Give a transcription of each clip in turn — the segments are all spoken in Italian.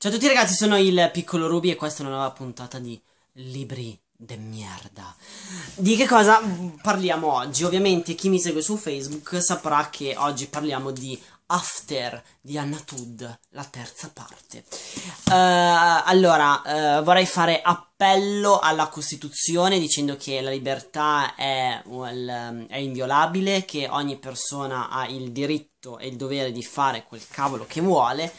Ciao a tutti ragazzi, sono il piccolo Ruby e questa è una nuova puntata di Libri de merda. Di che cosa parliamo oggi? Ovviamente chi mi segue su Facebook saprà che oggi parliamo di After di Anna Tud, la terza parte. Uh, allora, uh, vorrei fare appello alla Costituzione dicendo che la libertà è, well, è inviolabile, che ogni persona ha il diritto e il dovere di fare quel cavolo che vuole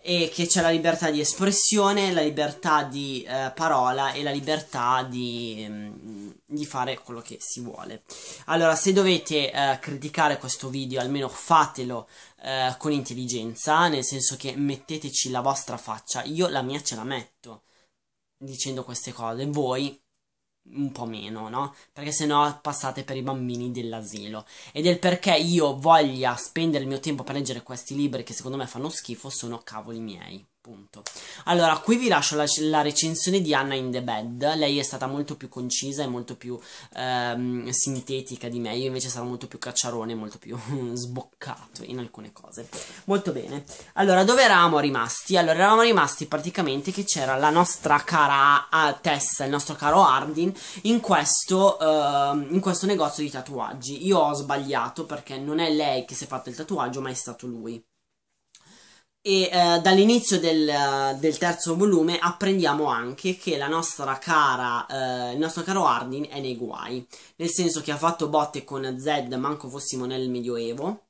e che c'è la libertà di espressione, la libertà di eh, parola e la libertà di, mm, di, fare quello che si vuole. Allora, se dovete eh, criticare questo video, almeno fatelo eh, con intelligenza, nel senso che metteteci la vostra faccia, io la mia ce la metto dicendo queste cose, voi un po' meno, no? Perché se no passate per i bambini dell'asilo. Ed è il perché io voglia spendere il mio tempo per leggere questi libri che secondo me fanno schifo sono cavoli miei appunto. Allora, qui vi lascio la, la, recensione di Anna in the Bed. Lei è stata molto più concisa e molto più ehm, sintetica di me. Io invece sarò molto più cacciarone, molto più sboccato in alcune cose. Molto bene. Allora, dove eravamo rimasti? Allora, eravamo rimasti praticamente che c'era la nostra cara Tessa, il nostro caro Ardin, in questo, ehm, in questo negozio di tatuaggi. Io ho sbagliato perché non è lei che si è fatto il tatuaggio, ma è stato lui e eh, dall'inizio del, del, terzo volume apprendiamo anche che la nostra cara, eh, il nostro caro Ardin è nei guai, nel senso che ha fatto botte con Zed manco fossimo nel Medioevo,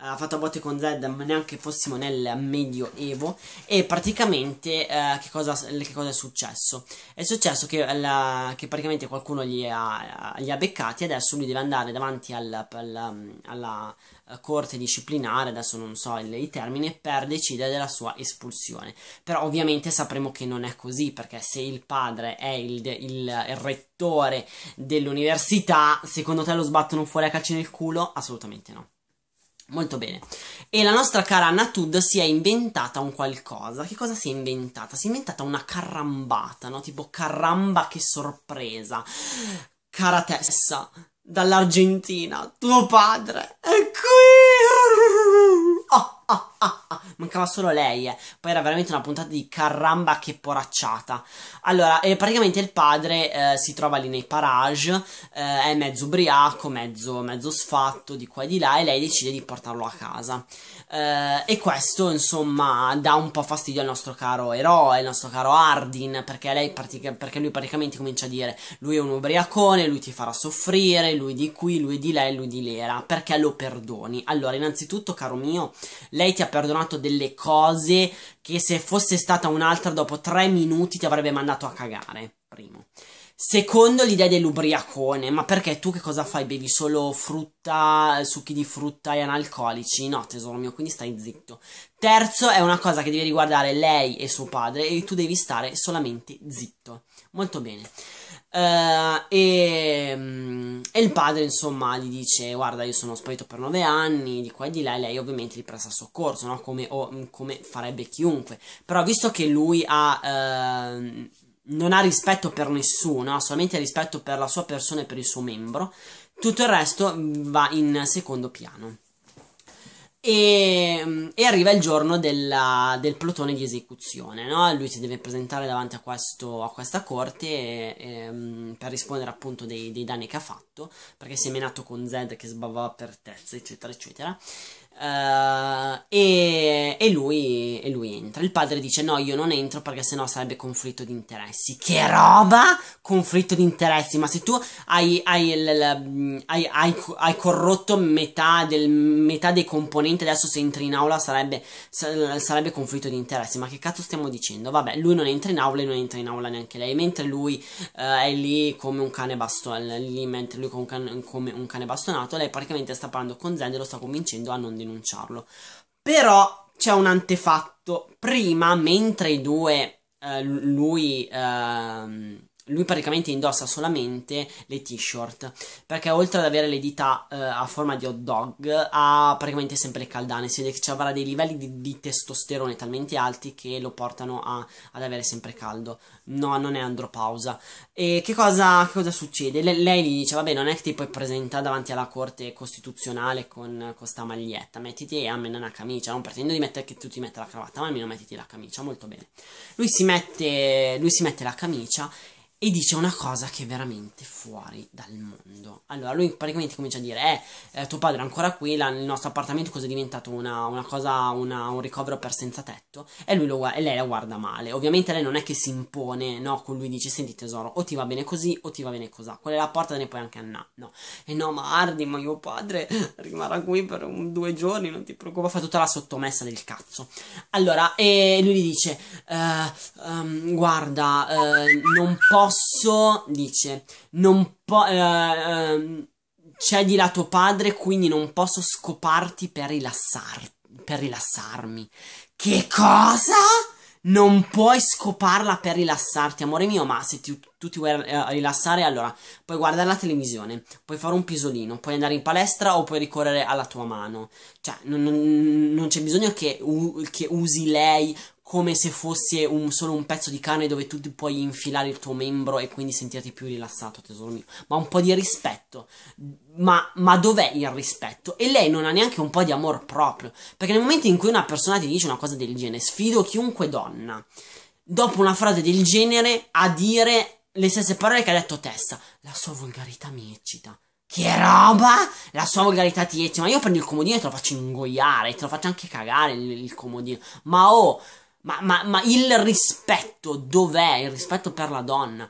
ha fatto a botte con Zed, ma neanche fossimo nel medioevo. E praticamente eh, che, cosa, che, cosa, è successo? È successo che, la, che praticamente qualcuno li ha, li ha beccati e adesso lui deve andare davanti al, alla, alla eh, corte disciplinare, adesso non so i termini, per decidere della sua espulsione. Però ovviamente sapremo che non è così, perché se il padre è il, il, il rettore dell'università, secondo te lo sbattono fuori a calci nel culo? Assolutamente no. Molto bene. E la nostra cara Anna Tud si è inventata un qualcosa. Che cosa si è inventata? Si è inventata una carambata, no? Tipo caramba che sorpresa. Cara Tessa, dall'Argentina, tuo padre è qui! Oh, oh, oh mancava solo lei. Eh. Poi era veramente una puntata di caramba che poracciata. Allora, eh, praticamente il padre eh, si trova lì nei parage, eh, è mezzo ubriaco, mezzo, mezzo, sfatto di qua e di là e lei decide di portarlo a casa. Eh, e questo, insomma, dà un po' fastidio al nostro caro eroe, al nostro caro Ardin, perché, lei pratica- perché lui praticamente comincia a dire lui è un ubriacone, lui ti farà soffrire, lui di qui, lui di lei, lui di lera, perché lo perdoni. Allora, innanzitutto, caro mio, lei ti ha perdonato delle delle cose che se fosse stata un'altra dopo tre minuti ti avrebbe mandato a cagare, primo. Secondo l'idea dell'ubriacone, ma perché tu che cosa fai? Bevi solo frutta, succhi di frutta e analcolici? No, tesoro mio, quindi stai zitto. Terzo, è una cosa che deve riguardare lei e suo padre e tu devi stare solamente zitto. Molto bene. Uh, e, mm, e, il padre, insomma, gli dice: Guarda, io sono sparito per nove anni, di qua e di là. E lei, ovviamente, gli presta soccorso, no? come, o, mm, come, farebbe chiunque. Però, visto che lui ha, uh, non ha rispetto per nessuno, ha solamente rispetto per la sua persona e per il suo membro, tutto il resto mm, va in secondo piano. E, e, arriva il giorno della, del plotone di esecuzione, no? lui si deve presentare davanti a, questo, a questa corte e, e, ehm, per rispondere appunto dei, dei danni che ha fatto, perché si è menato con Zed che sbavava per terza, eccetera, eccetera. Uh, e, e, lui, e, lui, entra. Il padre dice: No, io non entro perché sennò sarebbe conflitto di interessi. Che roba! Conflitto di interessi. Ma se tu hai, hai, il, il, mm, hai, hai corrotto metà, del, metà, dei componenti, adesso se entri in aula sarebbe, sarebbe, conflitto di interessi. Ma che cazzo stiamo dicendo? Vabbè, lui non entra in aula e non entra in aula neanche lei. Mentre lui uh, è lì come un cane bastonato, lì mentre lui con un cane, come un cane bastonato, lei praticamente sta parlando con Zed e lo sta convincendo a non denunciare denunciarlo. Però c'è un antefatto. Prima, mentre i due, eh, lui... Eh, lui praticamente indossa solamente le t-shirt perché oltre ad avere le dita eh, a forma di hot dog ha praticamente sempre le caldane si vede che avrà dei livelli di, di, testosterone talmente alti che lo portano a, ad avere sempre caldo no non è andropausa e che cosa, che cosa succede? Le, lei gli dice vabbè non è che ti puoi presentare davanti alla corte costituzionale con questa maglietta mettiti almeno una camicia non pretendo di mettere che tu ti metta la cravatta ma almeno mettiti la camicia molto bene lui si mette, lui si mette la camicia e dice una cosa che è veramente fuori dal mondo. Allora lui praticamente comincia a dire, eh, eh tuo padre è ancora qui, la, il nostro appartamento è diventato una, una cosa, una, un ricovero per senza tetto, e, lui lo, e lei la guarda male. Ovviamente lei non è che si impone, no, con lui dice, senti tesoro, o ti va bene così o ti va bene così, Quella è la porta te ne puoi anche andare, no. E eh, no, ma Ardi, ma mio padre rimarrà qui per un, due giorni, non ti preoccupa, fa tutta la sottomessa del cazzo. Allora, e lui gli dice, eh, um, guarda, eh, non posso Rosso dice: Non po- eh, eh, c'è di là tuo padre, quindi non posso scoparti per, rilassar- per rilassarmi. Che cosa? Non puoi scoparla per rilassarti, amore mio, ma se ti, tu ti vuoi eh, rilassare, allora puoi guardare la televisione, puoi fare un pisolino, puoi andare in palestra o puoi ricorrere alla tua mano. Cioè, non, non, non c'è bisogno che, u- che usi lei come se fosse un, solo un pezzo di carne dove tu puoi infilare il tuo membro e quindi sentirti più rilassato, tesoro mio. Ma un po' di rispetto. Ma, ma dov'è il rispetto? E lei non ha neanche un po' di amor proprio. Perché nel momento in cui una persona ti dice una cosa del genere, sfido chiunque donna, dopo una frase del genere, a dire le stesse parole che ha detto Tessa, La sua volgarità mi eccita. Che roba! La sua volgarità ti eccita. Ma io prendo il comodino e te lo faccio ingoiare, te lo faccio anche cagare il, il comodino. Ma oh... Ma, ma, ma il rispetto dov'è? Il rispetto per la donna.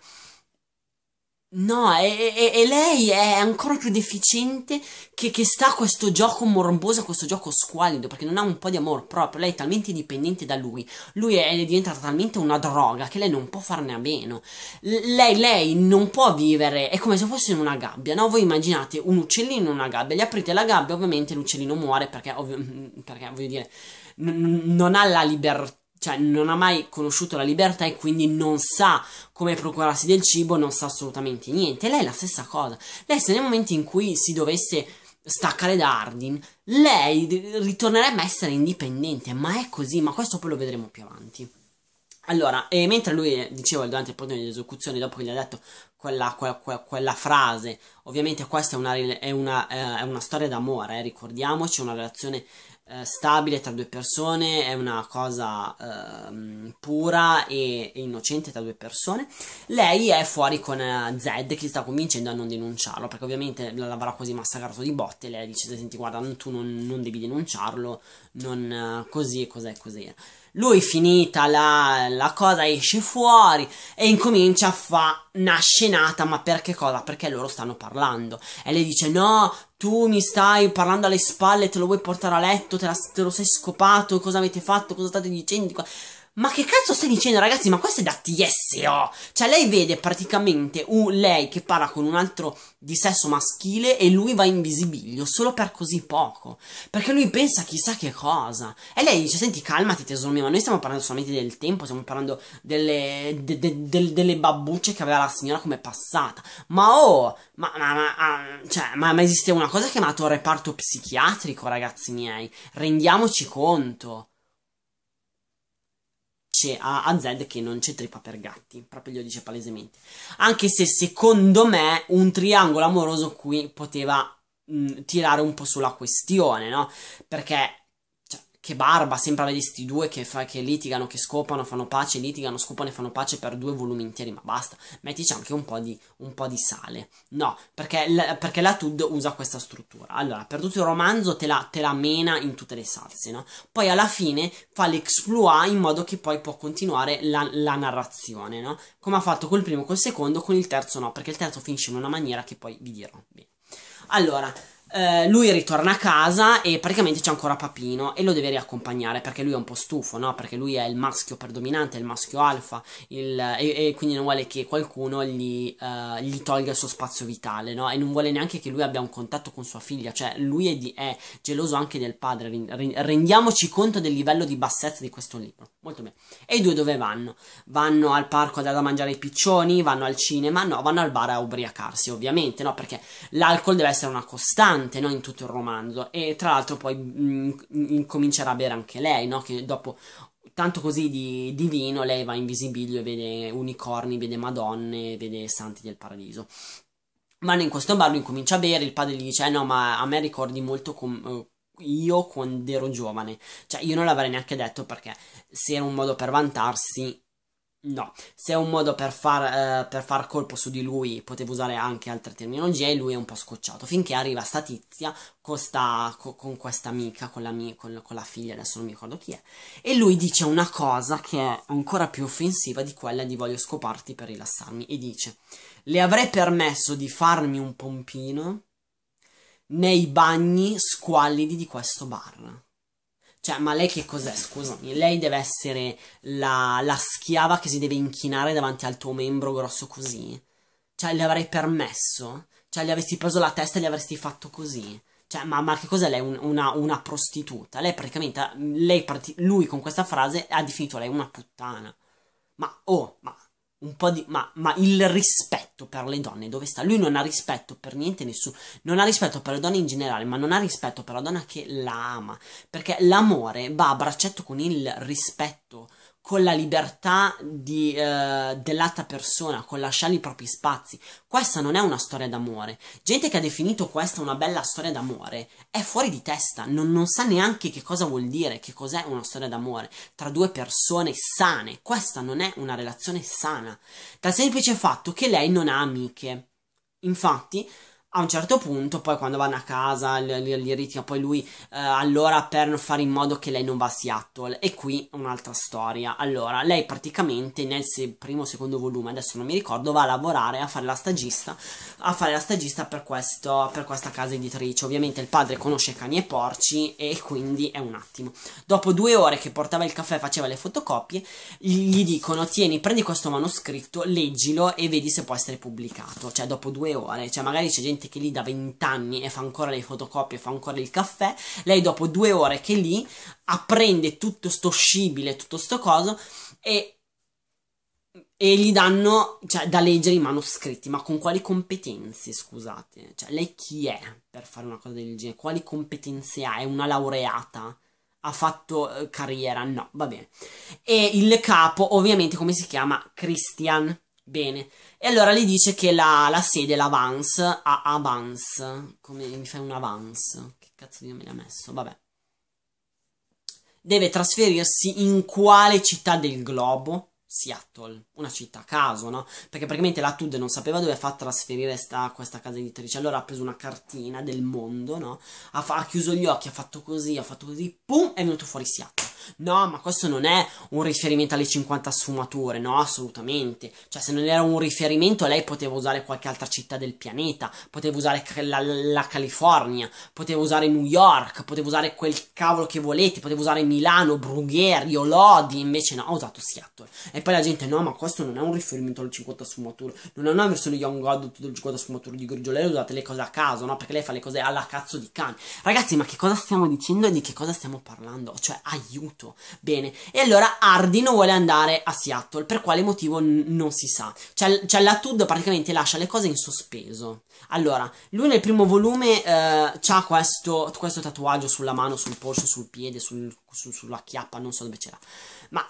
No, e, e, e, lei è ancora più deficiente che, che, sta a questo gioco morboso, a questo gioco squallido, perché non ha un po' di amor proprio, lei è talmente dipendente da lui, lui è, è diventata talmente una droga che lei non può farne a meno. L- lei, lei, non può vivere, è come se fosse in una gabbia, no? Voi immaginate un uccellino in una gabbia, gli aprite la gabbia, ovviamente l'uccellino muore perché, ovvio, perché voglio dire, n- non ha la libertà cioè non ha mai conosciuto la libertà e quindi non sa come procurarsi del cibo, non sa assolutamente niente. Lei è la stessa cosa. Lei se nel momento in cui si dovesse staccare da Ardin, lei ritornerebbe a essere indipendente, ma è così, ma questo poi lo vedremo più avanti. Allora, e mentre lui, diceva durante il problema di esecuzione, dopo che gli ha detto quella, quella, quella frase. Ovviamente questa è una, è una, eh, è una storia d'amore, eh, ricordiamoci, una relazione eh, stabile tra due persone, è una cosa eh, pura e, e, innocente tra due persone. Lei è fuori con eh, Zed che sta convincendo a non denunciarlo, perché ovviamente l'avrà quasi massacrato di botte, lei dice, senti guarda, tu non, non devi denunciarlo, non, eh, così, cos'è, così. così. Lui finita la, la cosa esce fuori e incomincia a fare una scenata, ma perché cosa? Perché loro stanno parlando. E lei dice no, tu mi stai parlando alle spalle, te lo vuoi portare a letto, te, la, te lo sei scopato, cosa avete fatto, cosa state dicendo? Ma che cazzo stai dicendo, ragazzi? Ma questo è da TSO! Oh. Cioè, lei vede praticamente un, lei che parla con un altro di sesso maschile e lui va in visibilio solo per così poco. Perché lui pensa chissà che cosa. E lei dice: Senti, calmati, tesoro mio, ma noi stiamo parlando solamente del tempo, stiamo parlando delle, de, de, de, delle babbucce che aveva la signora come passata. Ma oh, ma, ma, ma, ah, cioè, ma, ma esiste una cosa chiamata reparto psichiatrico, ragazzi miei. Rendiamoci conto a, a Zed che non c'è trippa per gatti, proprio glielo dice palesemente. Anche se secondo me un triangolo amoroso qui poteva mh, tirare un po' sulla questione, no? Perché che barba, sempre vedi sti due che, fa, che, litigano, che scopano, fanno pace, litigano, scopano e fanno pace per due volumi interi, ma basta, mettici anche un po' di, un po di sale. No, perché, perché, la TUD usa questa struttura. Allora, per tutto il romanzo te la, te la mena in tutte le salse, no? Poi alla fine fa l'exploit in modo che poi può continuare la, la narrazione, no? Come ha fatto col primo, col secondo, con il terzo no, perché il terzo finisce in una maniera che poi vi dirò. Bene. Allora eh, lui ritorna a casa e praticamente c'è ancora Papino e lo deve riaccompagnare perché lui è un po' stufo, no? Perché lui è il maschio predominante, il maschio alfa il, e, e, quindi non vuole che qualcuno gli, uh, gli, tolga il suo spazio vitale, no? E non vuole neanche che lui abbia un contatto con sua figlia, cioè lui è, di, è geloso anche del padre. Rendiamoci conto del livello di bassezza di questo libro. Molto bene. E i due dove vanno? Vanno al parco da mangiare i piccioni, vanno al cinema, no, vanno al bar a ubriacarsi, ovviamente, no? Perché l'alcol deve essere una costante tante no, in tutto il romanzo e tra l'altro poi mh, mm, comincerà a bere anche lei, no, che dopo tanto così di, di, vino lei va in visibilio e vede unicorni, vede madonne, vede santi del paradiso. Vanno in questo bar, lui comincia a bere, il padre gli dice eh no ma a me ricordi molto com- eh, io quando ero giovane, cioè io non l'avrei neanche detto perché se era un modo per vantarsi No, se è un modo per far, eh, per far, colpo su di lui, potevo usare anche altre terminologie, e lui è un po' scocciato, finché arriva sta tizia con, sta, co, con questa amica, con la, mia, con, con la, figlia, adesso non mi ricordo chi è, e lui dice una cosa che è ancora più offensiva di quella di voglio scoparti per rilassarmi, e dice, le avrei permesso di farmi un pompino nei bagni squallidi di questo bar. Cioè, ma lei che cos'è? Scusami, lei deve essere la, la schiava che si deve inchinare davanti al tuo membro grosso così. Cioè, le avrei permesso? Cioè, gli avresti preso la testa e gli avresti fatto così? Cioè, ma, ma che cos'è lei? Un, una, una, prostituta? Lei praticamente, lei, lui con questa frase ha definito lei una puttana. Ma, oh, ma un po' di. Ma, ma, il rispetto per le donne dove sta? Lui non ha rispetto per niente nessuno. Non ha rispetto per le donne in generale, ma non ha rispetto per la donna che la ama. Perché l'amore va a braccetto con il rispetto con la libertà di, eh, dell'altra persona, con lasciare i propri spazi. Questa non è una storia d'amore. Gente che ha definito questa una bella storia d'amore è fuori di testa, non, non sa neanche che cosa vuol dire, che cos'è una storia d'amore tra due persone sane. Questa non è una relazione sana, dal semplice fatto che lei non ha amiche. Infatti, a un certo punto, poi quando vanno a casa, li ritira poi lui eh, allora per fare in modo che lei non va a Seattle. E qui un'altra storia. Allora, lei praticamente nel se- primo o secondo volume, adesso non mi ricordo, va a lavorare a fare la stagista, a fare la stagista per, questo, per questa casa editrice. Ovviamente il padre conosce cani e porci e quindi è un attimo. Dopo due ore che portava il caffè e faceva le fotocopie, gli dicono tieni, prendi questo manoscritto, leggilo e vedi se può essere pubblicato. Cioè dopo due ore, cioè magari c'è gente gente che lì da vent'anni e fa ancora le fotocopie, fa ancora il caffè, lei dopo due ore che lì apprende tutto sto scibile, tutto sto coso e, e gli danno cioè, da leggere i manoscritti, ma con quali competenze, scusate? Cioè, lei chi è per fare una cosa del genere? Quali competenze ha? È una laureata? ha fatto eh, carriera, no, va bene. E il capo, ovviamente, come si chiama? Christian. Bene, e allora le dice che la, la sede è l'Avance, a Avance, come mi fai un Avance? Che cazzo di nome l'ha messo? Vabbè. Deve trasferirsi in quale città del globo? Seattle, una città a caso, no? Perché praticamente la TUD non sapeva dove fa trasferire sta, questa casa editrice, allora ha preso una cartina del mondo, no? Ha, ha chiuso gli occhi, ha fatto così, ha fatto così, pum, è venuto fuori Seattle. No, ma questo non è un riferimento alle 50 sfumature, no, assolutamente. Cioè, se non era un riferimento, lei poteva usare qualche altra città del pianeta, poteva usare la, la California, poteva usare New York, poteva usare quel cavolo che volete, poteva usare Milano, Brugheri o Lodi, invece no, ha usato Seattle. E poi la gente, no, ma questo non è un riferimento alle 50 sfumature, non è una versione Young God del 50 sfumature di grigio, lei usate le cose a caso, no, perché lei fa le cose alla cazzo di cane. Ragazzi, ma che cosa stiamo dicendo e di che cosa stiamo parlando? Cioè, aiuto avuto. Bene, e allora Ardino vuole andare a Seattle, per quale motivo non si sa. Cioè, cioè la TUD praticamente lascia le cose in sospeso. Allora, lui nel primo volume eh, ha questo, questo, tatuaggio sulla mano, sul polso, sul piede, sul, su, sulla chiappa, non so dove c'era. Ma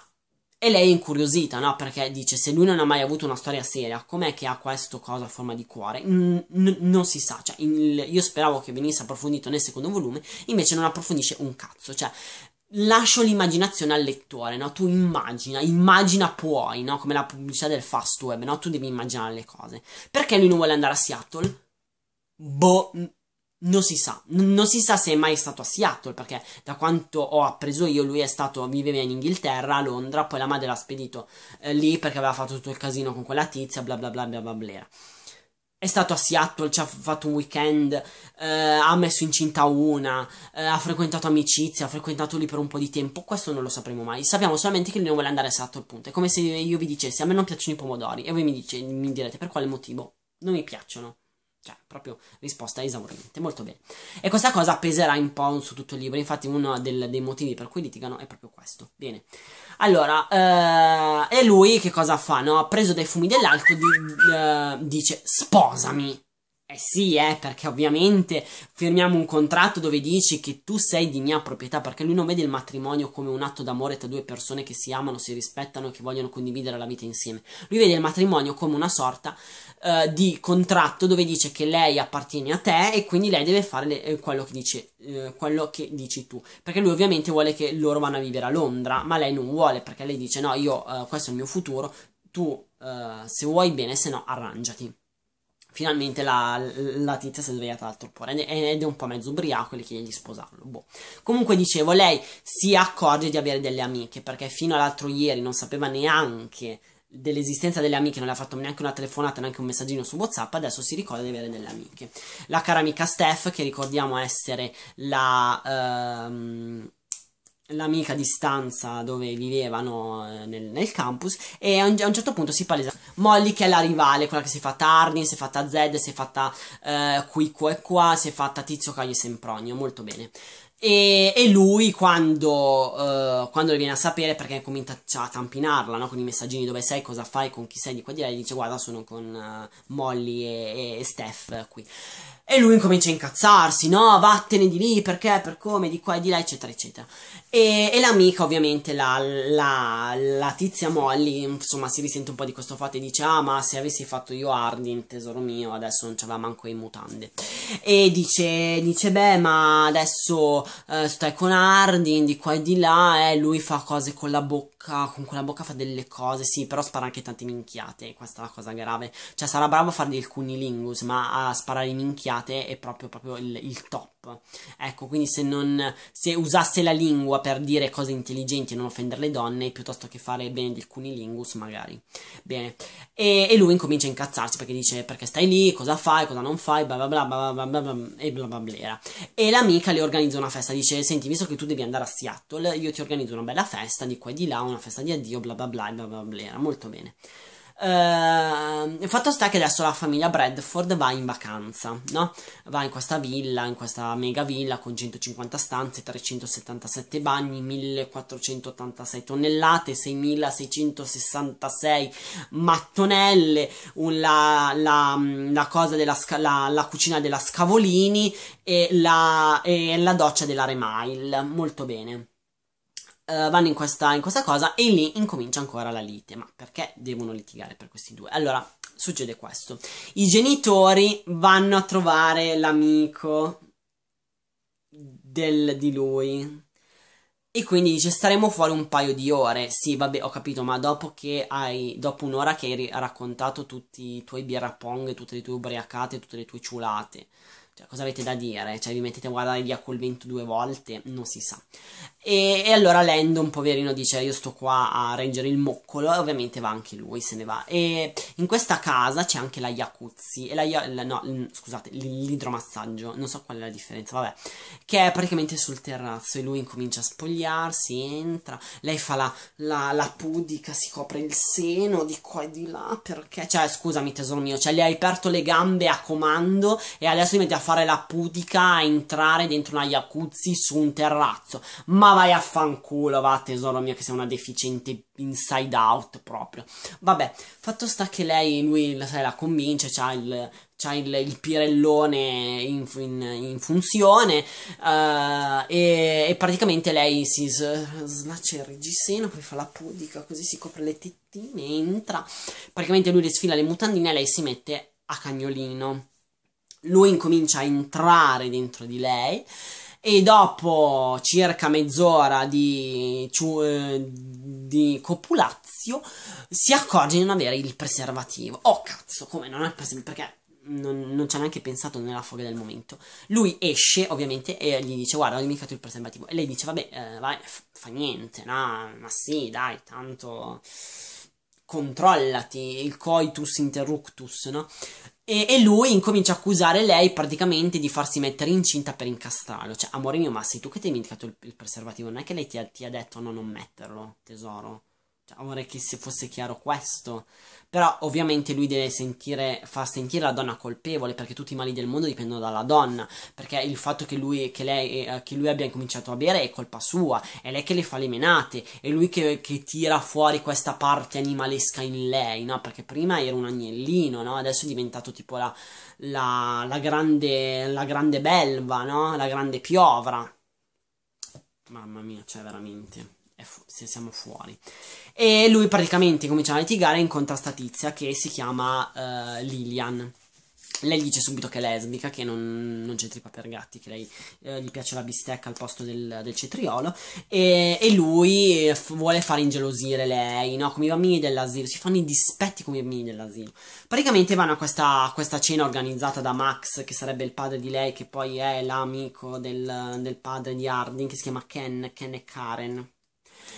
e lei è incuriosita, no? Perché dice: Se lui non ha mai avuto una storia seria, com'è che ha questo cosa a forma di cuore? N non si sa. Cioè, il, io speravo che venisse approfondito nel secondo volume, invece non approfondisce un cazzo. Cioè, lascio l'immaginazione al lettore, no? Tu immagina, immagina puoi, no? Come la pubblicità del fast web, no? Tu devi immaginare le cose. Perché lui non vuole andare a Seattle? Boh, non si sa. N- non si sa se è mai stato a Seattle, perché da quanto ho appreso io, lui è stato, viveva in Inghilterra, a Londra, poi la madre l'ha spedito eh, lì perché aveva fatto tutto il casino con quella tizia, bla bla bla bla bla bla è stato a Seattle, ci ha fatto un weekend, eh, ha messo incinta una, eh, ha frequentato amicizie, ha frequentato lì per un po' di tempo, questo non lo sapremo mai. Sappiamo solamente che lui non vuole andare a Seattle, punto. È come se io vi dicessi, a me non piacciono i pomodori, e voi mi, dice, mi direte per quale motivo? Non mi piacciono. Cioè, proprio risposta esauriente, molto bene. E questa cosa peserà un po' su tutto il libro, infatti uno del, dei motivi per cui litigano è proprio questo. Bene. Allora, eh, e lui che cosa fa? No? Ha preso dei fumi dell'alcol, di, eh, dice sposami. Eh sì, eh, perché ovviamente firmiamo un contratto dove dici che tu sei di mia proprietà, perché lui non vede il matrimonio come un atto d'amore tra due persone che si amano, si rispettano e che vogliono condividere la vita insieme. Lui vede il matrimonio come una sorta eh, di contratto dove dice che lei appartiene a te e quindi lei deve fare le, eh, quello, che dice, eh, quello che dici tu. Perché lui ovviamente vuole che loro vanno a vivere a Londra, ma lei non vuole perché lei dice no, io eh, questo è il mio futuro, tu eh, se vuoi bene, se no arrangiati finalmente la, la tizia si è svegliata dal torpore ed è un po' mezzo ubriaco e le chiede di sposarlo. Boh. Comunque dicevo, lei si accorge di avere delle amiche perché fino all'altro ieri non sapeva neanche dell'esistenza delle amiche, non le ha fatto neanche una telefonata, neanche un messaggino su WhatsApp, adesso si ricorda di avere delle amiche. La cara amica Steph, che ricordiamo essere la... Ehm, l'amica di stanza dove vivevano eh, nel, nel campus e a un, a un, certo punto si palesa Molly che è la rivale, quella che si è fatta Arnie, si è fatta Zed, si è fatta eh, qui, qua e qua, si è fatta Tizio, Caio e Sempronio, molto bene. E, e lui quando, uh, quando viene a sapere perché comincia a tampinarla no? con i messaggini dove sei, cosa fai, con chi sei di qua di là, gli dice guarda sono con uh, Molly e, e Steph qui. E lui incomincia a incazzarsi, no, vattene di lì, perché, per come, di qua e di là, eccetera, eccetera. E, e l'amica, ovviamente, la, la, la, tizia Molly, insomma, si risente un po' di questo fatto e dice, ah, ma se avessi fatto io Hardin, tesoro mio, adesso non c'aveva manco in mutande. E dice, dice beh, ma adesso eh, stai con Hardin, di qua e di là, e eh, lui fa cose con la bocca bocca, con quella bocca fa delle cose, sì, però spara anche tante minchiate, questa è la cosa grave. Cioè sarà bravo a fare del cunilingus, ma a sparare minchiate è proprio, proprio il, il top. Ecco, quindi se, non, se usasse la lingua per dire cose intelligenti e non offendere le donne, piuttosto che fare bene di alcuni cunilingus, magari. Bene. E, e, lui incomincia a incazzarsi perché dice perché stai lì, cosa fai, cosa non fai, bla bla bla bla bla bla, bla e bla bla bla. E l'amica le organizza una festa, dice senti, visto che tu devi andare a Seattle, io ti organizzo una bella festa di qua e di là, una festa di addio, bla bla bla bla bla bla. Molto bene. Ehm, il fatto sta che adesso la famiglia Bradford va in vacanza, no? Va in questa villa, in questa mega villa con 150 stanze, 377 bagni, 1486 tonnellate, 6666 mattonelle, un, la, la, la, cosa della la, cucina della Scavolini e la, e la doccia della Remail. Molto bene uh, vanno in questa, in questa cosa e lì incomincia ancora la lite. Ma perché devono litigare per questi due? Allora, succede questo. I genitori vanno a trovare l'amico di lui. E quindi dice staremo fuori un paio di ore. Sì, vabbè, ho capito, ma dopo che hai dopo un'ora che hai raccontato tutti i tuoi birra pong, tutte le tue ubriacate, tutte le tue ciulate, cioè, cosa avete da dire? Cioè, vi mettete a guardare via col vento due volte? Non si sa. E, e, allora Landon, poverino, dice: Io sto qua a reggere il moccolo. E ovviamente va anche lui, se ne va. E in questa casa c'è anche la Yakuzzi. E la, la, no, scusate, l'idromassaggio. Non so qual è la differenza, vabbè. Che è praticamente sul terrazzo. E lui incomincia a spogliarsi, entra. Lei fa la, la, la pudica, si copre il seno di qua e di là. Perché, cioè, scusami, tesoro mio, cioè, le hai aperto le gambe a comando. E adesso diventa fare la pudica a entrare dentro una jacuzzi su un terrazzo. Ma vai a fanculo, va tesoro mio, che sei una deficiente inside out proprio. Vabbè, fatto sta che lei, lui, la, sai, la convince, c'ha il, c'ha il, il pirellone in, in, in funzione uh, e, e, praticamente lei si slaccia il reggiseno, poi fa la pudica, così si copre le tettine, entra. Praticamente lui le sfila le mutandine e lei si mette a cagnolino lui incomincia a entrare dentro di lei e dopo circa mezz'ora di, eh, di copulazio si accorge di non avere il preservativo. Oh cazzo, come non è preservativo? Perché non, non ci ha neanche pensato nella foga del momento. Lui esce, ovviamente, e gli dice: Guarda, ho dimenticato il preservativo. E lei dice: Vabbè, eh, vai, fa niente, no? Ma sì, dai, tanto controllati il coitus interruptus, no? E, e lui incomincia a accusare lei praticamente di farsi mettere incinta per incastrarlo. Cioè, amore mio, ma sei tu che ti hai dimenticato il, il, preservativo? Non è che lei ti ha, ti ha detto no, non metterlo, tesoro. Cioè, vorrei che se fosse chiaro questo. Però ovviamente lui deve sentire, fa sentire la donna colpevole perché tutti i mali del mondo dipendono dalla donna. Perché il fatto che lui, che lei, eh, che lui abbia incominciato a bere è colpa sua, è lei che le fa le menate, è lui che, che tira fuori questa parte animalesca in lei, no? Perché prima era un agnellino, no? Adesso è diventato tipo la, la, la, grande, la grande belva, no? La grande piovra. Mamma mia, cioè veramente fu- se siamo fuori. E lui praticamente comincia a litigare e incontra statizia che si chiama uh, Lilian. Lei dice subito che è lesbica, che non, non c'è tripa per gatti, che lei eh, gli piace la bistecca al posto del, del cetriolo. E, e lui f- vuole far ingelosire lei, no? Come i bambini dell'asilo. Si fanno i dispetti come i bambini dell'asilo. Praticamente vanno a questa, questa cena organizzata da Max, che sarebbe il padre di lei, che poi è l'amico del, del padre di Hardin, che si chiama Ken, Ken e Karen.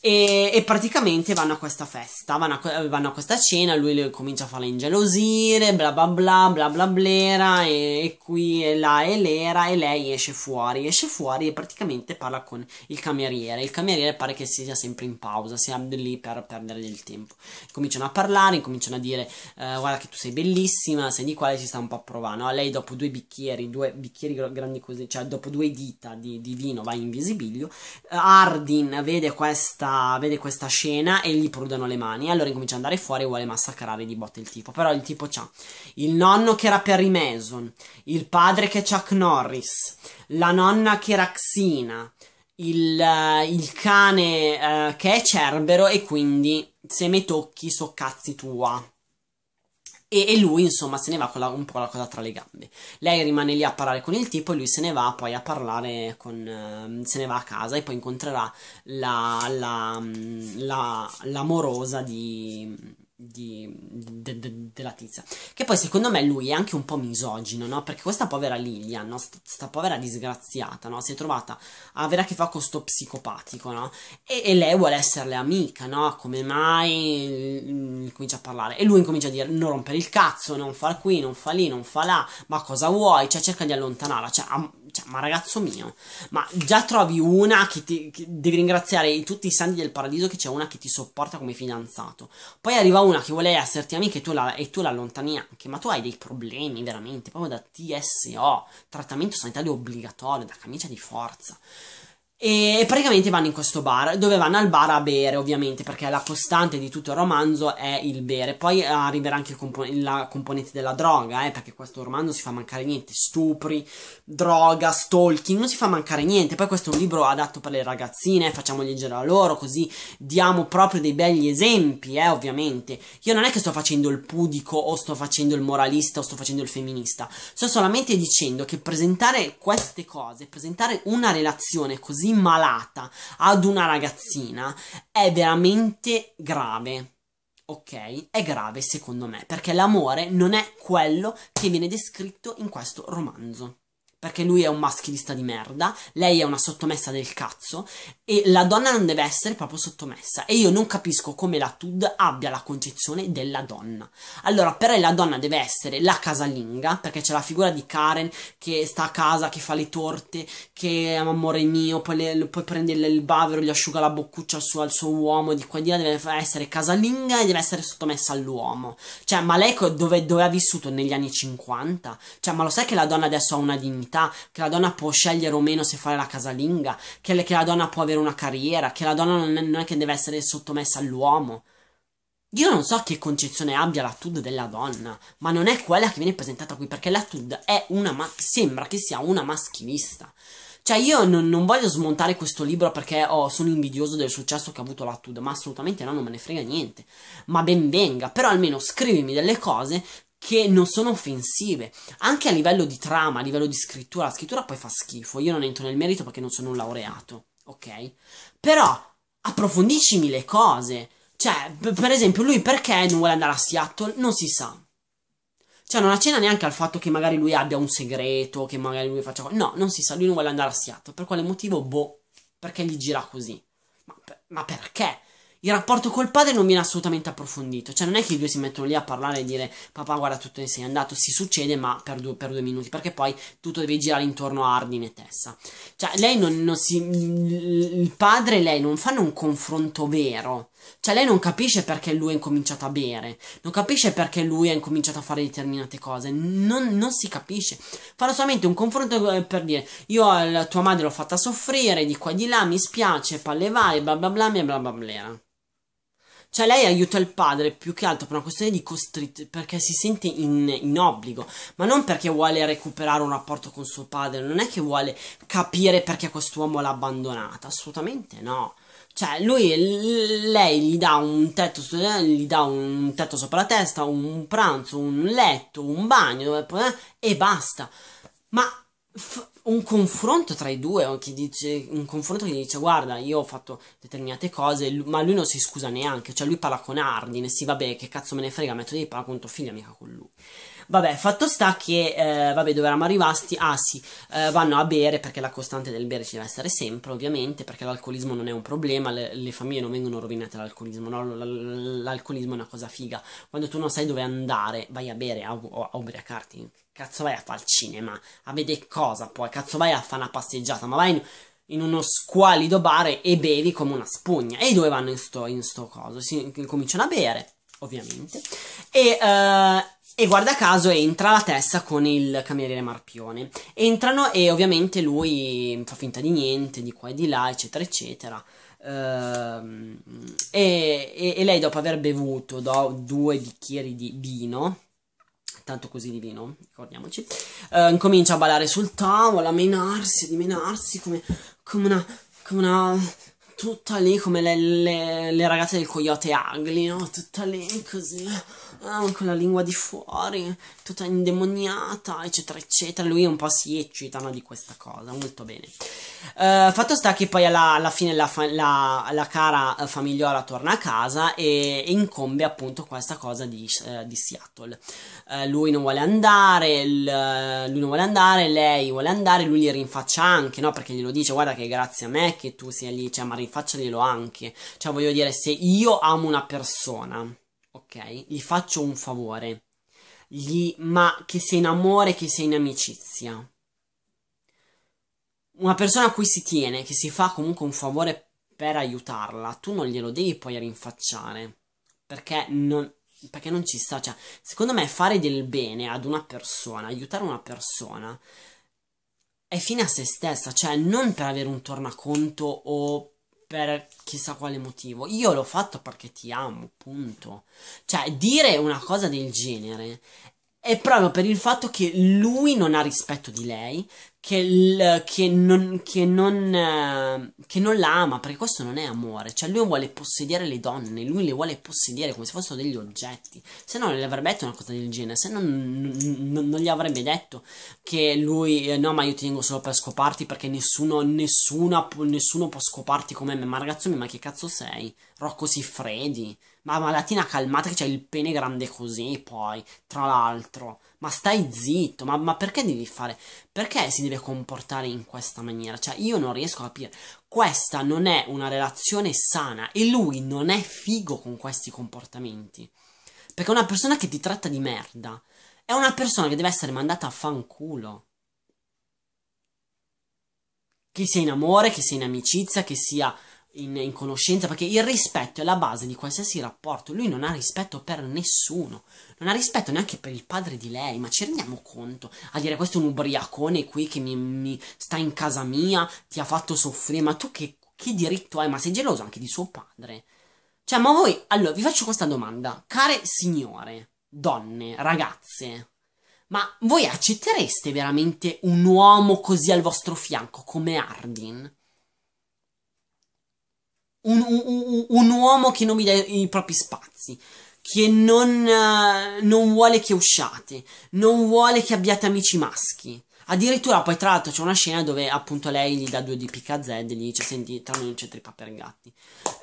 E, e, praticamente vanno a questa festa, vanno a, eh, vanno a questa cena, lui le, comincia a farla ingelosire, bla bla bla bla bla blera, e, e, qui e là e l'era, e lei esce fuori, esce fuori e praticamente parla con il cameriere, il cameriere pare che sia sempre in pausa, sia lì per perdere del tempo. Cominciano a parlare, cominciano a dire eh, guarda che tu sei bellissima, sei di quale e si sta un po' a provare, no? Lei dopo due bicchieri, due bicchieri grandi così, cioè dopo due dita di, di vino va in visibilio, eh, Ardin vede questa questa, vede questa scena e gli prudono le mani. Allora incomincia ad andare fuori e vuole massacrare di botte il tipo. Però il tipo c'ha il nonno che era Perry Mason, il padre che è Chuck Norris, la nonna che era Xina, il, uh, il cane uh, che è Cerbero e quindi se me tocchi so cazzi tua. E, e, lui, insomma, se ne va con la, un po' la cosa tra le gambe. Lei rimane lì a parlare con il tipo e lui se ne va poi a parlare con. Ehm, se ne va a casa e poi incontrerà la, la, mm, l'amorosa di di, de, de, della tizia. Che poi secondo me lui è anche un po' misogino, no? Perché questa povera Lilian, no? St- sta povera disgraziata, no? Si è trovata a avere a che fare con sto psicopatico, no? E, e lei vuole esserle amica, no? Come mai mm, comincia a parlare? E lui incomincia a dire non rompere il cazzo, non fa qui, non fa lì, non fa là, ma cosa vuoi? Cioè cerca di allontanarla, cioè... cioè, ma ragazzo mio, ma già trovi una che ti che devi ringraziare tutti i santi del paradiso che c'è una che ti sopporta come fidanzato. Poi arriva una una che vuole esserti amica e tu, la, e tu la allontani anche, ma tu hai dei problemi veramente, proprio da TSO, trattamento sanitario obbligatorio, da camicia di forza. E praticamente vanno in questo bar, dove vanno al bar a bere, ovviamente, perché la costante di tutto il romanzo è il bere. Poi arriverà anche compon- la componente della droga, eh, perché questo romanzo si fa mancare niente. Stupri, droga, stalking, non si fa mancare niente. Poi questo è un libro adatto per le ragazzine, eh, facciamo leggere a loro, così diamo proprio dei belli esempi, eh, ovviamente. Io non è che sto facendo il pudico o sto facendo il moralista o sto facendo il femminista. Sto solamente dicendo che presentare queste cose, presentare una relazione così così malata ad una ragazzina è veramente grave. Ok, è grave secondo me, perché l'amore non è quello che viene descritto in questo romanzo perché lui è un maschilista di merda, lei è una sottomessa del cazzo e la donna non deve essere proprio sottomessa e io non capisco come la Tud abbia la concezione della donna. Allora, per lei la donna deve essere la casalinga, perché c'è la figura di Karen che sta a casa, che fa le torte, che è amore mio, poi, le, poi prende il bavero, gli asciuga la boccuccia al suo, al suo uomo, di qua di là deve essere casalinga e deve essere sottomessa all'uomo. Cioè, ma lei dove, dove ha vissuto negli anni 50? Cioè, ma lo sai che la donna adesso ha una dignità? maternità, che la donna può scegliere o meno se fare la casalinga, che, che la donna può avere una carriera, che la donna non è, non è che deve essere sottomessa all'uomo. Io non so che concezione abbia la TUD della donna, ma non è quella che viene presentata qui, perché la TUD è una ma- sembra che sia una maschilista. Cioè, io non, non voglio smontare questo libro perché oh, sono invidioso del successo che ha avuto la TUD, ma assolutamente no, non me ne frega niente. Ma ben venga, però almeno scrivimi delle cose che non sono offensive, anche a livello di trama, a livello di scrittura, la scrittura poi fa schifo, io non entro nel merito perché non sono un laureato, ok? Però approfondiscimi le cose, cioè, per esempio, lui perché non vuole andare a Seattle? Non si sa. Cioè, non accenna neanche al fatto che magari lui abbia un segreto, che magari lui faccia... No, non si sa, lui non vuole andare a Seattle. Per quale motivo? Boh, perché gli gira così. Ma, per... ma perché? il rapporto col padre non viene assolutamente approfondito. Cioè, non è che i due si mettono lì a parlare e dire: Papà, guarda, tutto sei andato. Si succede, ma per due, per due minuti, perché poi tutto deve girare intorno a Hardin e Tessa. Cioè, lei non, non si. Il padre e lei non fanno un confronto vero cioè lei non capisce perché lui ha incominciato a bere, non capisce perché lui ha incominciato a fare determinate cose, non, non si capisce. Farà solamente un confronto eh, per dire io a tua madre l'ho fatta soffrire, di qua e di là, mi spiace, palle vai, bla bla bla, bla bla bla bla. Cioè lei aiuta il padre più che altro per una questione di costrizione, perché si sente in, in, obbligo, ma non perché vuole recuperare un rapporto con suo padre, non è che vuole capire perché quest'uomo l'ha abbandonata, assolutamente no. Cioè, lui, lei gli dà un tetto eh, gli dà un tetto sopra la testa, un pranzo, un letto, un bagno eh, e basta. Ma un confronto tra i due, che dice, un confronto che dice guarda io ho fatto determinate cose, ma lui non si scusa neanche, cioè lui parla con Ardine, sì vabbè che cazzo me ne frega, metto di parla con tuo figlio, mica con lui. Vabbè, fatto sta che, eh, vabbè, dove eravamo arrivati? Ah sì, eh, vanno a bere perché la costante del bere ci deve essere sempre, ovviamente, perché l'alcolismo non è un problema, le, le famiglie non vengono rovinate dall'alcolismo, no? l'alcolismo è una cosa figa. Quando tu non sai dove andare, vai a bere a, a, ubriacarti. Cazzo vai a fare il cinema, a vedere cosa poi, cazzo vai a fare una passeggiata, ma vai... In, in uno squalido bar e bevi come una spugna. E i due vanno in sto, in sto coso, si in, cominciano a bere, ovviamente. E uh, e guarda caso entra la testa con il cameriere Marpione. Entrano e ovviamente lui fa finta di niente, di qua e di là, eccetera, eccetera. Ehm, e, e, lei dopo aver bevuto do, due bicchieri di vino, tanto così di vino, ricordiamoci, eh, incomincia a ballare sul tavolo, a menarsi, a dimenarsi come, come una... Come una tutta lì come le, le, le ragazze del coyote Agli, no? Tutta lì così Ah, con la lingua di fuori, tutta indemoniata, eccetera, eccetera. Lui un po' si eccita no, di questa cosa, molto bene. Uh, fatto sta che poi alla, alla fine la, la, la, cara eh, famigliola torna a casa e, e incombe appunto questa cosa di, uh, di Seattle. Uh, lui non vuole andare, il, lui non vuole andare, lei vuole andare, lui gli rinfaccia anche, no? Perché glielo dice, guarda che grazie a me che tu sia lì, cioè ma rinfacciaglielo anche. Cioè voglio dire, se io amo una persona ok? Gli faccio un favore. Gli, ma che sia in amore, che sia in amicizia. Una persona a cui si tiene, che si fa comunque un favore per aiutarla, tu non glielo devi poi rinfacciare. Perché non, perché non ci sta. Cioè, secondo me fare del bene ad una persona, aiutare una persona, è fine a se stessa. Cioè, non per avere un tornaconto o per chissà quale motivo. Io l'ho fatto perché ti amo, punto. Cioè, dire una cosa del genere è proprio per il fatto che lui non ha rispetto di lei, che, il, che, non, che, non, eh, che, non, la ama, perché questo non è amore. Cioè, lui vuole possedere le donne, lui le vuole possedere come se fossero degli oggetti. Se no, non le avrebbe detto una cosa del genere, se no, non, gli avrebbe detto che lui, eh, no, ma io ti tengo solo per scoparti perché nessuno, nessuna, nessuno può scoparti come me. Ma ragazzi ma che cazzo sei? Rocco si freddi. Ma la malatina calmata che c'è il pene grande così, poi, tra l'altro ma stai zitto, ma, ma, perché devi fare? Perché si deve comportare in questa maniera? Cioè, io non riesco a capire. Questa non è una relazione sana e lui non è figo con questi comportamenti. Perché una persona che ti tratta di merda è una persona che deve essere mandata a fanculo. Che sia in amore, che sia in amicizia, che sia in, in, conoscenza, perché il rispetto è la base di qualsiasi rapporto. Lui non ha rispetto per nessuno, non ha rispetto neanche per il padre di lei, ma ci rendiamo conto? A dire questo è un ubriacone qui che mi, mi sta in casa mia, ti ha fatto soffrire, ma tu che, che diritto hai? Ma sei geloso anche di suo padre? Cioè, ma voi, allora, vi faccio questa domanda, care signore, donne, ragazze, ma voi accettereste veramente un uomo così al vostro fianco come Ardin? un, un, un uomo che non vi dà i propri spazi che non, eh, non, vuole che usciate, non vuole che abbiate amici maschi. Addirittura poi tra l'altro c'è una scena dove appunto lei gli dà due di picca a Zed e gli dice senti tra noi non c'è trippa per gatti.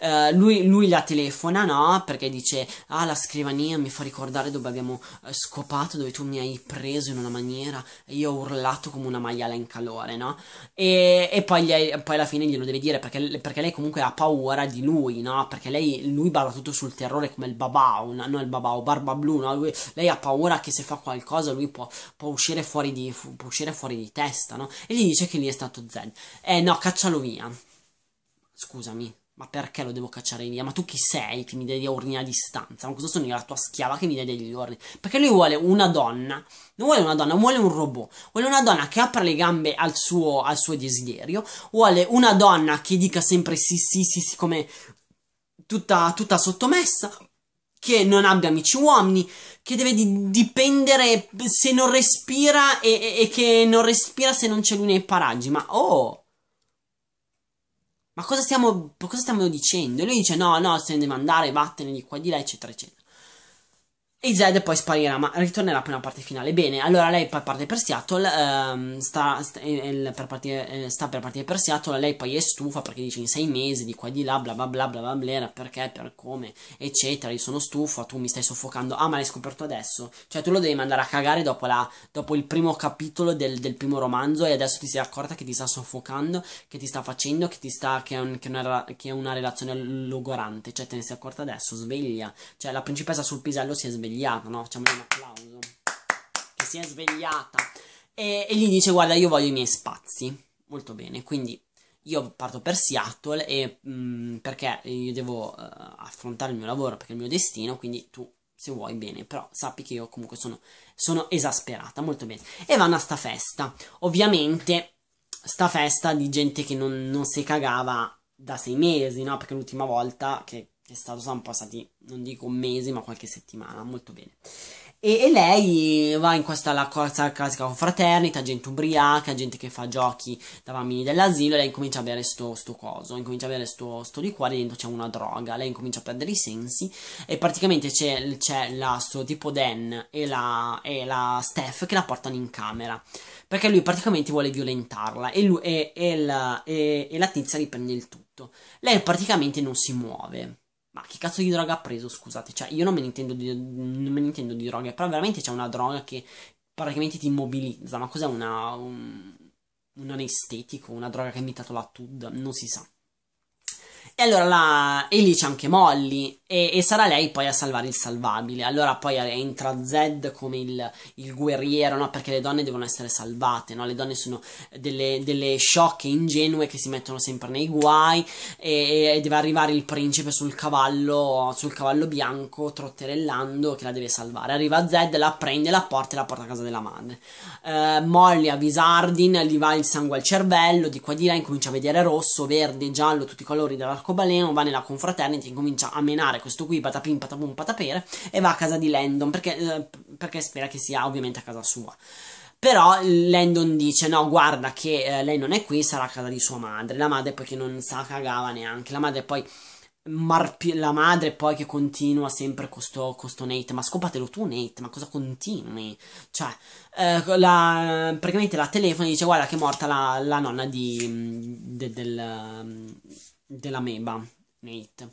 Uh, lui, lui, la telefona no perché dice ah la scrivania mi fa ricordare dove abbiamo uh, scopato, dove tu mi hai preso in una maniera e io ho urlato come una maiala in calore no? E, e poi, gli, poi, alla fine glielo deve dire perché, perché, lei comunque ha paura di lui no? Perché lei, lui balla tutto sul terrore come il babau, no il babau, barba blu no? Lui, lei ha paura che se fa qualcosa lui può, può uscire fuori di... Può uscire fuori di testa, no? E gli dice che lì è stato Zed. Eh no, caccialo via. Scusami, ma perché lo devo cacciare via? Ma tu chi sei che mi dai degli ordini a distanza? Ma cosa sono io, la tua schiava che mi dai degli ordini? Perché lui vuole una donna, non vuole una donna, vuole un robot. Vuole una donna che apra le gambe al suo, al suo desiderio. Vuole una donna che dica sempre sì, sì, sì, sì, come tutta, tutta sottomessa che non abbia amici uomini, che deve di- dipendere se non respira e-, e-, e che non respira se non c'è lui nei paraggi. Ma oh! Ma cosa stiamo, cosa stiamo, dicendo? E lui dice: No, no, se ne deve andare, vattene di qua di là, eccetera, eccetera. E Zed poi sparirà, ma ritornerà per una parte finale. Bene, allora lei parte per Seattle, ehm, sta, sta, eh, per partire, eh, sta, per partire, per Seattle, lei poi è stufa perché dice in sei mesi di qua e di là, bla bla bla bla bla bla, perché, per come, eccetera, io sono stufa, tu mi stai soffocando, ah ma l'hai scoperto adesso? Cioè tu lo devi mandare a cagare dopo, la, dopo il primo capitolo del, del, primo romanzo e adesso ti sei accorta che ti sta soffocando, che ti sta facendo, che, ti sta, che, è, un, che, una, che è una relazione logorante, cioè te ne sei accorta adesso, sveglia. Cioè la principessa sul pisello si è svegliata svegliata, no? Facciamo un applauso. Che si è svegliata. E, e gli dice, guarda, io voglio i miei spazi. Molto bene, quindi io parto per Seattle e, mh, mm, perché io devo uh, affrontare il mio lavoro, perché è il mio destino, quindi tu se vuoi bene, però sappi che io comunque sono, sono esasperata, molto bene. E vanno a sta festa, ovviamente sta festa di gente che non, non si cagava da sei mesi, no? Perché l'ultima volta che è stato, sono passati, non dico mesi, ma qualche settimana, molto bene. E, e lei va in questa la corsa classica confraternita, gente ubriaca, gente che fa giochi da bambini dell'asilo, e lei comincia a bere sto, sto coso, incomincia a bere sto, sto liquore, dentro c'è una droga, lei incomincia a perdere i sensi, e praticamente c'è, c'è la suo tipo Dan e la, e la Steph che la portano in camera, perché lui praticamente vuole violentarla, e, lui, e, e la, e, e la tizia riprende il tutto. Lei praticamente non si muove ma che cazzo di droga ha preso? Scusate, cioè, io non me ne intendo di, non me ne intendo di droga, però veramente c'è una droga che praticamente ti immobilizza. Ma cos'è una, un, un anestetico? Una droga che ha imitato la TUD? Non si sa. E allora la... e lì c'è anche Molly. E, e, sarà lei poi a salvare il salvabile. Allora poi entra Zed come il, il guerriero, no? Perché le donne devono essere salvate, no? Le donne sono delle, delle sciocche, ingenue che si mettono sempre nei guai e, e, deve arrivare il principe sul cavallo, sul cavallo bianco, trotterellando, che la deve salvare. Arriva Zed, la prende, la porta e la porta a casa della madre. Eh, Molly avvisa Ardin, gli va il sangue al cervello, di qua di là incomincia a vedere rosso, verde, giallo, tutti i colori dell'arcobaleno, va nella confraternita e incomincia a menare mare, questo qui patapim patapum patapere, e va a casa di Landon perché, eh, perché spera che sia ovviamente a casa sua. Però Landon dice: No, guarda, che eh, lei non è qui, sarà a casa di sua madre. La madre poi che non sa cagava neanche. La madre poi. Marpi- la madre poi che continua sempre con questo Nate. Ma scopatelo tu, Nate. Ma cosa continui? Cioè, eh, la, praticamente la telefona e dice: Guarda, che è morta la, la nonna di, de, del, ehm, della Meba, Nate.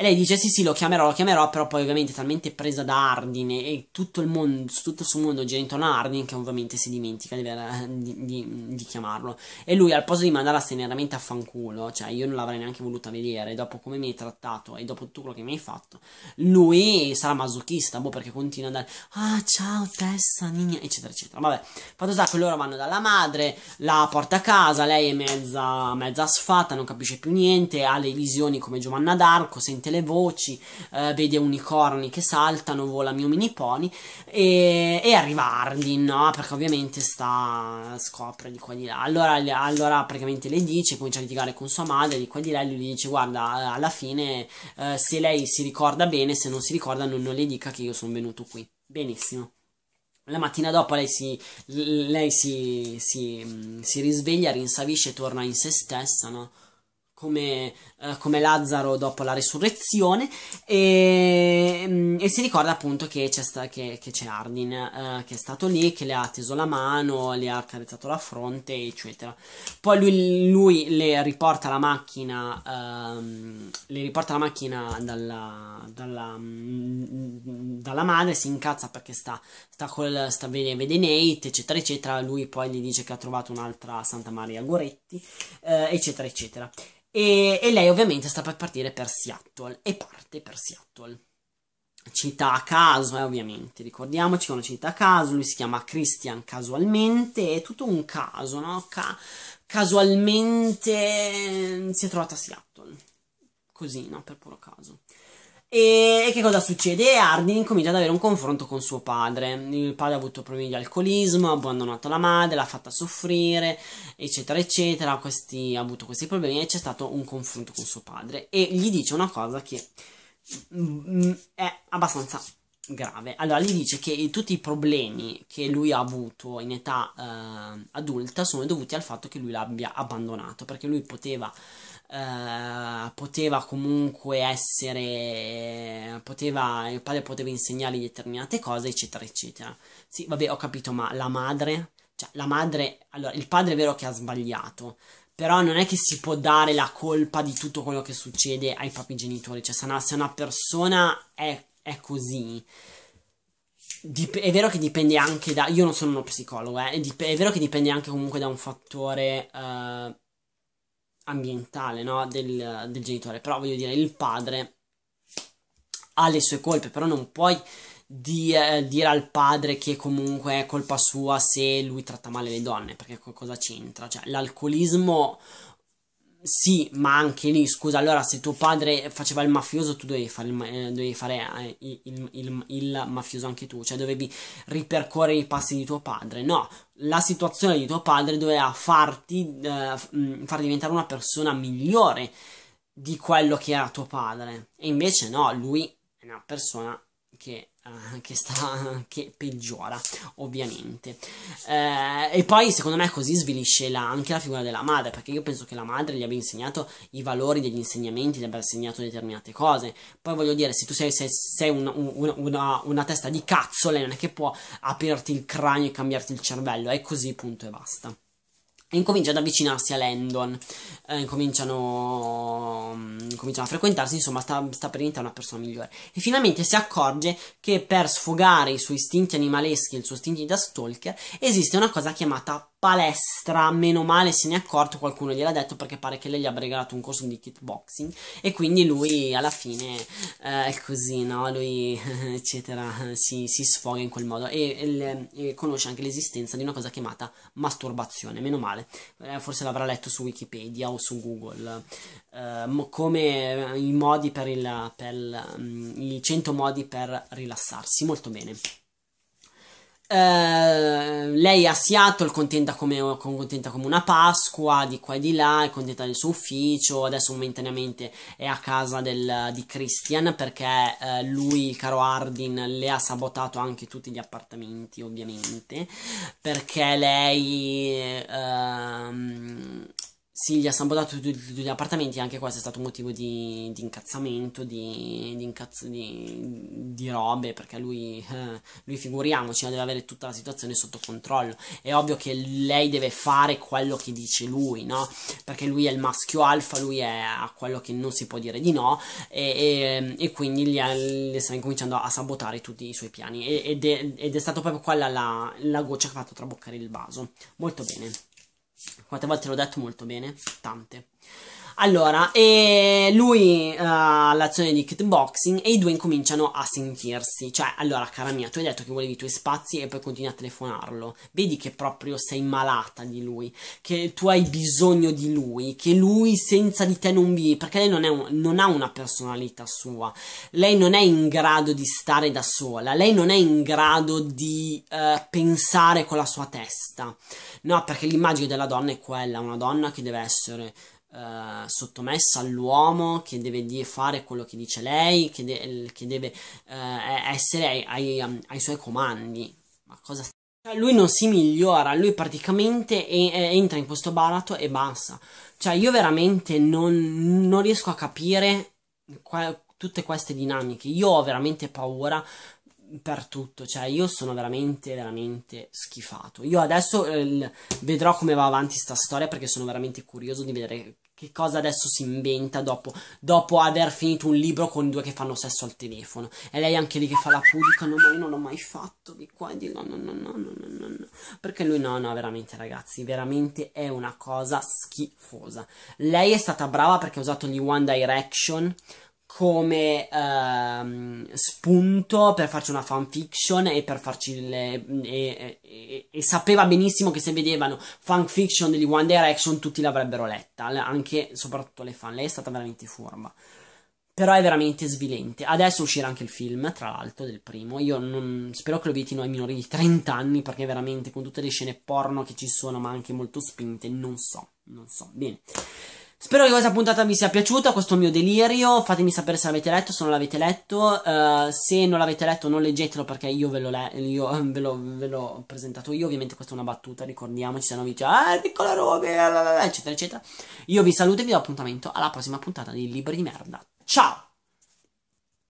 E lei dice: Sì, sì, lo chiamerò, lo chiamerò. Però poi, ovviamente, è talmente presa da Ardine e tutto il mondo, tutto il suo mondo gira intorno a Ardine che ovviamente si dimentica di, di, di, chiamarlo. E lui, al posto di mandarla seneramente a fanculo, cioè io non l'avrei neanche voluta vedere. Dopo come mi hai trattato e dopo tutto quello che mi hai fatto, lui sarà masochista. Boh, perché continua a andare: Ah, ciao, Tessa, Nina, eccetera, eccetera. Vabbè, fatto sta che loro vanno dalla madre, la porta a casa. Lei è mezza, mezza sfatta, non capisce più niente. Ha le visioni come Giovanna d'Arco. Sente tutte le voci, eh, vede unicorni che saltano, vola mio mini pony e, e arriva Ardin, no? Perché ovviamente sta, scopre di qua di là. Allora, allora praticamente le dice, comincia a litigare con sua madre, di qua di là, e lui dice guarda, alla fine eh, se lei si ricorda bene, se non si ricorda non, non le dica che io sono venuto qui. Benissimo. La mattina dopo lei, si, lei si, si, si, risveglia, rinsavisce, e torna in se stessa, no? come, eh, come, Lazzaro dopo la resurrezione e, mm, e si ricorda appunto che c'è, sta, che, che c'è Ardin eh, che è stato lì, che le ha teso la mano, le ha carezzato la fronte eccetera. Poi lui, lui le riporta la macchina, ehm, le riporta la macchina dalla, dalla, mm, dalla, madre, si incazza perché sta, sta, col, sta vede, vede Nate eccetera eccetera, lui poi gli dice che ha trovato un'altra Santa Maria Goretti eh, eccetera eccetera. E, e, lei ovviamente sta per partire per Seattle e parte per Seattle. Città a caso, eh, ovviamente, ricordiamoci che è una città a caso, lui si chiama Christian casualmente, è tutto un caso, no? Ca- casualmente mm, si è trovata a Seattle, così, no? Per puro caso. E che cosa succede? Hardin incomincia ad avere un confronto con suo padre. Il padre ha avuto problemi di alcolismo, ha abbandonato la madre, l'ha fatta soffrire, eccetera, eccetera. Questi, ha avuto questi problemi e c'è stato un confronto con suo padre. E gli dice una cosa che mm, mm, è abbastanza grave. Allora, gli dice che tutti i problemi che lui ha avuto in età eh, adulta sono dovuti al fatto che lui l'abbia abbandonato, perché lui poteva eh, poteva comunque essere poteva, il padre poteva insegnargli determinate cose eccetera eccetera sì vabbè ho capito ma la madre cioè la madre allora il padre è vero che ha sbagliato però non è che si può dare la colpa di tutto quello che succede ai propri genitori cioè se una, se una persona è, è così Dip- è vero che dipende anche da. Io non sono uno psicologo, eh, dip- è vero che dipende anche comunque da un fattore uh, ambientale no? del, del, genitore, però voglio dire il padre ha le sue colpe, però non puoi di, dire al padre che comunque è colpa sua se lui tratta male le donne, perché cosa c'entra? Cioè l'alcolismo sì, ma anche lì, scusa, allora se tuo padre faceva il mafioso, tu dovevi fare, il, eh, dovevi fare eh, il, il, il, mafioso anche tu, cioè dovevi ripercorrere i passi di tuo padre. No, la situazione di tuo padre doveva farti eh, mm, far diventare una persona migliore di quello che era tuo padre. E invece no, lui è una persona che eh, che, sta, che peggiora ovviamente eh, e poi secondo me così svilisce la, anche la figura della madre perché io penso che la madre gli abbia insegnato i valori degli insegnamenti gli abbia insegnato determinate cose poi voglio dire se tu sei, sei, sei un, un, una, una, testa di cazzo lei non è che può aprirti il cranio e cambiarti il cervello è così punto e basta incomincia ad avvicinarsi a Landon, eh, incominciano, mm, incominciano, a frequentarsi, insomma sta, sta, per diventare una persona migliore. E finalmente si accorge che per sfogare i suoi istinti animaleschi e il suo istinto da stalker esiste una cosa chiamata palestra, meno male se ne è accorto, qualcuno gliel'ha detto perché pare che lei gli abbia regalato un corso di kickboxing e quindi lui alla fine eh, è così, no? Lui eccetera si, si, sfoga in quel modo e, e, e, conosce anche l'esistenza di una cosa chiamata masturbazione, meno male, eh, forse l'avrà letto su Wikipedia o su Google, eh, come i modi per, il, per il, mm, i 100 modi per rilassarsi, molto bene. Uh, lei a Seattle contenta come, contenta come, una Pasqua, di qua e di là, è contenta del suo ufficio, adesso momentaneamente è a casa del, di Christian perché uh, lui, il caro Ardin, le ha sabotato anche tutti gli appartamenti ovviamente perché lei... Uh, sì, gli ha sabotato tutti gli appartamenti, anche questo è stato un motivo di, di incazzamento, di, di, incazz- di, robe, perché lui, eh, lui figuriamoci, eh, deve avere tutta la situazione sotto controllo. È ovvio che lei deve fare quello che dice lui, no? Perché lui è il maschio alfa, lui è a quello che non si può dire di no, e, e, e quindi gli, sta incominciando a sabotare tutti i suoi piani. ed, è, ed è stata proprio quella la, la goccia che ha fatto traboccare il vaso. Molto bene. Quante volte l'ho detto molto bene? Tante. Allora, e lui eh, ha uh, l'azione di kickboxing e i due incominciano a sentirsi. Cioè, allora, cara mia, tu hai detto che volevi i tuoi spazi e poi continui a telefonarlo. Vedi che proprio sei malata di lui, che tu hai bisogno di lui, che lui senza di te non vivi, perché lei non, un, non ha una personalità sua. Lei non è in grado di stare da sola, lei non è in grado di uh, pensare con la sua testa. No, perché l'immagine della donna è quella, una donna che deve essere eh, sottomessa all'uomo che deve dire, fare quello che dice lei, che, de- che deve eh, essere ai, ai, um, ai, suoi comandi. Ma cosa sta cioè, lui non si migliora, lui praticamente e, e entra in questo baratro e basta. Cioè, io veramente non, non riesco a capire qua, tutte queste dinamiche. Io ho veramente paura per tutto, cioè io sono veramente veramente schifato. Io adesso eh, vedrò come va avanti sta storia perché sono veramente curioso di vedere che cosa adesso si inventa dopo, dopo aver finito un libro con due che fanno sesso al telefono? E lei anche lì che fa la pudica, no, ma io non l'ho mai fatto di qua e di là, no, no, no, no, no, no. Perché lui no, no, veramente ragazzi, veramente è una cosa schifosa. Lei è stata brava perché ha usato gli One Direction come ehm, spunto per farci una fanfiction e per farci le, e, e, e, sapeva benissimo che se vedevano fanfiction di One Direction tutti l'avrebbero letta, anche soprattutto le fan. Lei è stata veramente furba. Però è veramente svilente. Adesso uscirà anche il film, tra l'altro, del primo. Io non, spero che lo vietino ai minori di 30 anni, perché veramente con tutte le scene porno che ci sono, ma anche molto spinte, non so, non so. Bene. Spero che questa puntata vi sia piaciuta, questo mio delirio, fatemi sapere se l'avete letto, se non l'avete letto, uh, se non l'avete letto non leggetelo perché io ve l'ho, le- io, ve l'ho, ve l'ho presentato io, ovviamente questa è una battuta, ricordiamoci, se no vi dice ah piccola roba, eccetera eccetera. Io vi saluto e vi do appuntamento alla prossima puntata di Libri di Merda, ciao!